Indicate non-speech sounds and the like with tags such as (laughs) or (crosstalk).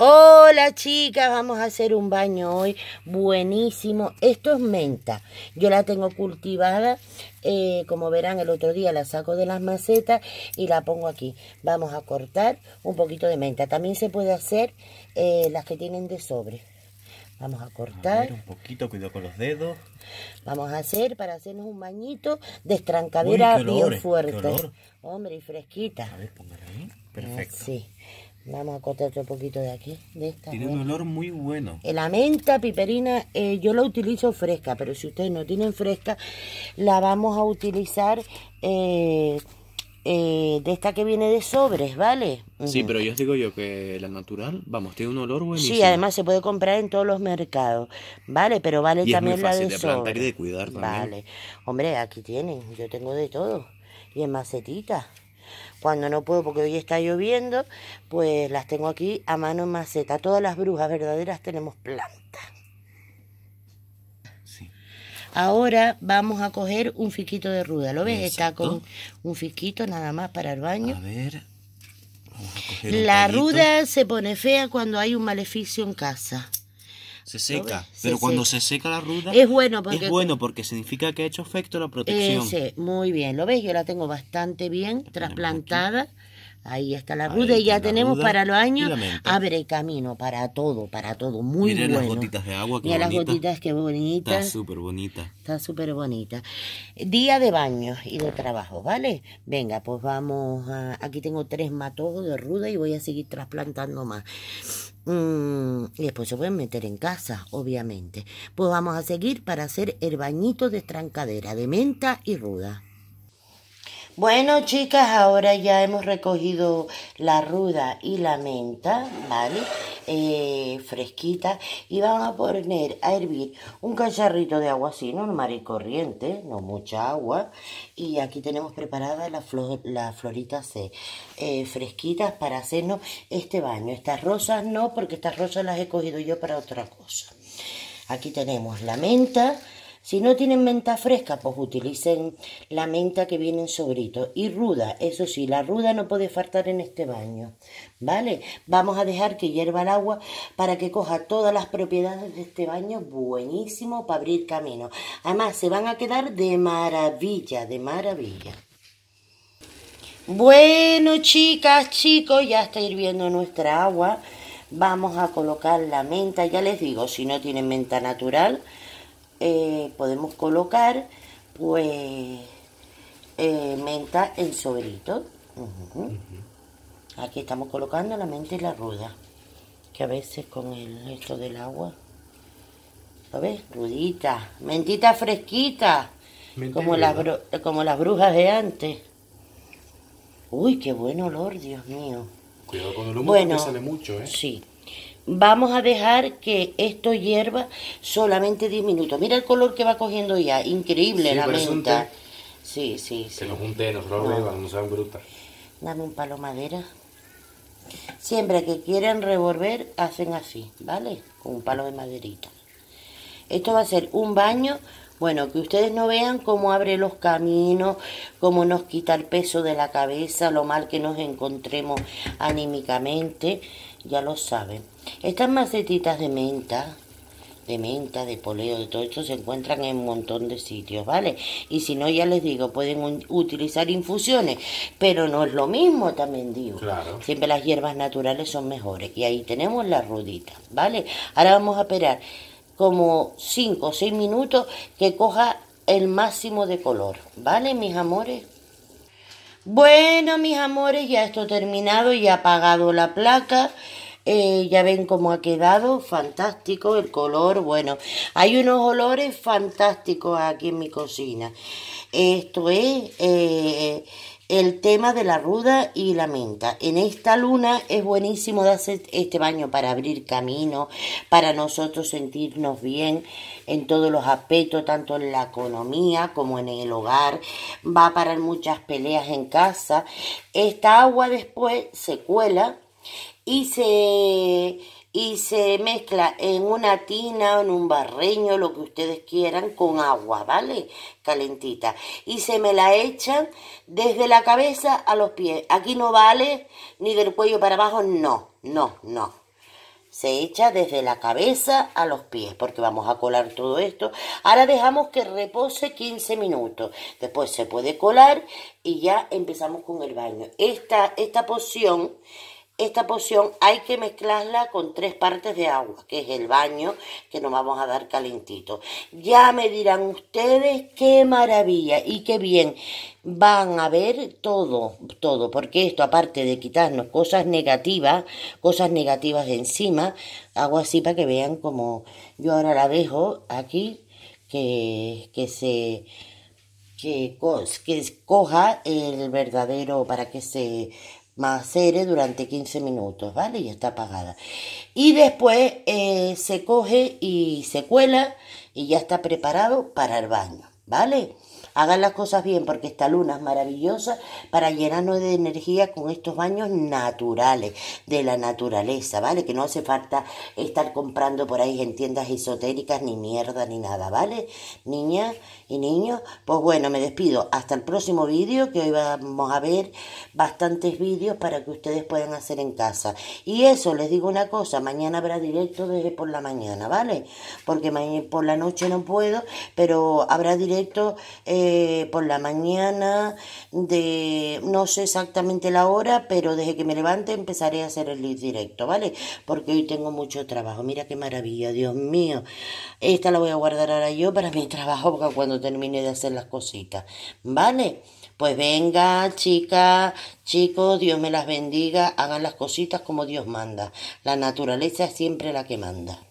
Hola chicas, vamos a hacer un baño hoy buenísimo. Esto es menta. Yo la tengo cultivada. Eh, como verán el otro día la saco de las macetas y la pongo aquí. Vamos a cortar un poquito de menta. También se puede hacer eh, las que tienen de sobre. Vamos a cortar. un poquito, cuidado con los dedos. Vamos a hacer para hacernos un bañito de estrancadera bien eh, fuerte. Hombre, y fresquita. A ver, póngala ahí. Perfecto. Sí. Vamos a cortar otro poquito de aquí. De esta Tiene un olor muy bueno. La menta piperina eh, yo la utilizo fresca, pero si ustedes no tienen fresca, la vamos a utilizar eh, eh, de esta que viene de sobres, ¿vale? Sí, pero yo os digo yo que la natural, vamos, tiene un olor buenísimo. Sí, además se puede comprar en todos los mercados, ¿vale? Pero vale también es muy fácil la de, de plantar y de cuidar también. Vale. Hombre, aquí tienen, yo tengo de todo. Y en macetita. Cuando no puedo, porque hoy está lloviendo, pues las tengo aquí a mano en maceta. Todas las brujas verdaderas tenemos planta. Ahora vamos a coger un fiquito de ruda. ¿Lo ves? Está con un fiquito nada más para el baño. A ver. la ruda se pone fea cuando hay un maleficio en casa. Se seca. pero cuando se seca la ruda. Es bueno porque. Es bueno porque significa que ha hecho efecto la protección. Ese, muy bien. ¿Lo ves? Yo la tengo bastante bien trasplantada. Ahí está la ruda y ya tenemos para los años. Abre camino para todo, para todo. Muy Miren las gotitas de agua. Mira las gotitas, qué bonita. Está súper bonita. Está súper bonita. Día de baño y de trabajo, ¿vale? Venga, pues vamos. Aquí tengo tres matojos de ruda y voy a seguir trasplantando más. Mm, y después se pueden meter en casa, obviamente. Pues vamos a seguir para hacer el bañito de trancadera de menta y ruda. Bueno, chicas, ahora ya hemos recogido la ruda y la menta, ¿vale? Eh, fresquita. Y vamos a poner a hervir un cacharrito de agua así, normal y corriente, no mucha agua. Y aquí tenemos preparadas las la floritas eh, fresquitas para hacernos este baño. Estas rosas no, porque estas rosas las he cogido yo para otra cosa. Aquí tenemos la menta si no tienen menta fresca, pues utilicen la menta que viene en sobrito. Y ruda, eso sí, la ruda no puede faltar en este baño. ¿Vale? Vamos a dejar que hierva el agua para que coja todas las propiedades de este baño. Buenísimo para abrir camino. Además, se van a quedar de maravilla, de maravilla. Bueno, chicas, chicos, ya está hirviendo nuestra agua. Vamos a colocar la menta. Ya les digo, si no tienen menta natural eh, podemos colocar pues eh, menta en sobrito. Aquí estamos colocando la menta y la ruda, que a veces con el, esto del agua, ¿lo ves? Rudita, mentita fresquita, como las, como las brujas de antes. Uy, qué buen olor, Dios mío. Cuidado con el humo bueno, sale mucho, ¿eh? Sí, vamos a dejar que esto hierva solamente 10 minutos. Mira el color que va cogiendo ya, increíble la menta. sí, sí, sí. Que nos junte, nos lo vamos no Dame un palo madera. Siempre que quieran revolver, hacen así, ¿vale? Con un palo de maderita. Esto va a ser un baño, bueno, que ustedes no vean cómo abre los caminos, cómo nos quita el peso de la cabeza, lo mal que nos encontremos anímicamente ya lo saben. Estas macetitas de menta, de menta, de poleo, de todo esto se encuentran en un montón de sitios, ¿vale? Y si no, ya les digo, pueden utilizar infusiones, pero no es lo mismo, también digo. Siempre las hierbas naturales son mejores. Y ahí tenemos la rudita, ¿vale? Ahora vamos a esperar como 5 o 6 minutos que coja el máximo de color, ¿vale, mis amores? Bueno, mis amores, ya esto terminado, ya apagado la placa. Eh, ya ven cómo ha quedado, fantástico el color, bueno, hay unos olores fantásticos aquí en mi cocina. Esto es eh, el tema de la ruda y la menta. En esta luna es buenísimo de hacer este baño para abrir camino, para nosotros sentirnos bien en todos los aspectos, tanto en la economía como en el hogar. Va a parar muchas peleas en casa. Esta agua después se cuela y se y se mezcla en una tina, en un barreño, lo que ustedes quieran, con agua, ¿vale? Calentita. Y se me la echan desde la cabeza a los pies. Aquí no vale ni del cuello para abajo, no, no, no. Se echa desde la cabeza a los pies, porque vamos a colar todo esto. Ahora dejamos que repose 15 minutos. Después se puede colar y ya empezamos con el baño. Esta, esta poción esta poción hay que mezclarla con tres partes de agua, que es el baño que nos vamos a dar calentito. Ya me dirán ustedes qué maravilla y qué bien. Van a ver todo, todo, porque esto aparte de quitarnos cosas negativas, cosas negativas de encima, hago así para que vean como yo ahora la dejo aquí, que, que se que, que coja el verdadero para que se macere durante 15 minutos, ¿vale? Y está apagada. Y después eh, se coge y se cuela y ya está preparado para el baño, ¿vale? Hagan las cosas bien porque esta luna es maravillosa para llenarnos de energía con estos baños naturales, de la naturaleza, ¿vale? Que no hace falta estar comprando por ahí en tiendas esotéricas ni mierda ni nada, ¿vale? Niñas y niños, pues bueno, me despido. Hasta el próximo vídeo, que hoy vamos a ver bastantes vídeos para que ustedes puedan hacer en casa. Y eso, les digo una cosa, mañana habrá directo desde por la mañana, ¿vale? Porque por la noche no puedo, pero habrá directo... Eh, por la mañana, de no sé exactamente la hora, pero desde que me levante empezaré a hacer el live directo, ¿vale? Porque hoy tengo mucho trabajo. Mira qué maravilla, Dios mío. Esta la voy a guardar ahora yo para mi (laughs) trabajo, porque cuando termine de hacer las cositas, ¿vale? Pues venga, chicas, chicos, Dios me las bendiga, hagan las cositas como Dios manda. La naturaleza es siempre la que manda.